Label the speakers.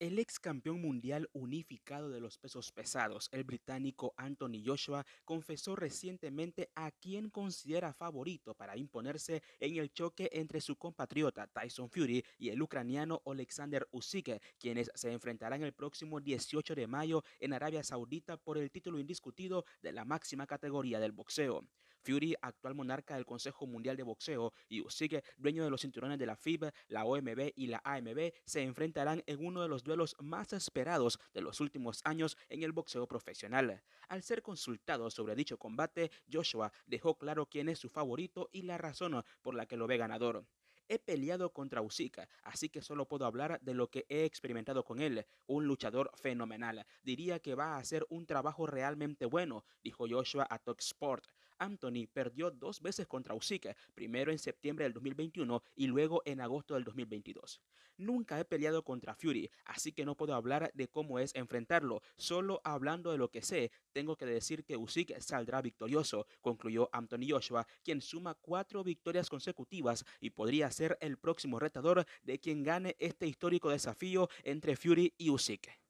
Speaker 1: El ex campeón mundial unificado de los pesos pesados, el británico Anthony Joshua, confesó recientemente a quien considera favorito para imponerse en el choque entre su compatriota Tyson Fury y el ucraniano Alexander Usyk, quienes se enfrentarán el próximo 18 de mayo en Arabia Saudita por el título indiscutido de la máxima categoría del boxeo. Fury, actual monarca del Consejo Mundial de Boxeo, y Usyk, dueño de los cinturones de la FIB, la OMB y la AMB, se enfrentarán en uno de los duelos más esperados de los últimos años en el boxeo profesional. Al ser consultado sobre dicho combate, Joshua dejó claro quién es su favorito y la razón por la que lo ve ganador. He peleado contra Usyk, así que solo puedo hablar de lo que he experimentado con él, un luchador fenomenal. Diría que va a hacer un trabajo realmente bueno, dijo Joshua a Talk Sport. Anthony perdió dos veces contra Usyk, primero en septiembre del 2021 y luego en agosto del 2022. Nunca he peleado contra Fury, así que no puedo hablar de cómo es enfrentarlo. Solo hablando de lo que sé, tengo que decir que Usyk saldrá victorioso, concluyó Anthony Joshua, quien suma cuatro victorias consecutivas y podría ser el próximo retador de quien gane este histórico desafío entre Fury y Usyk.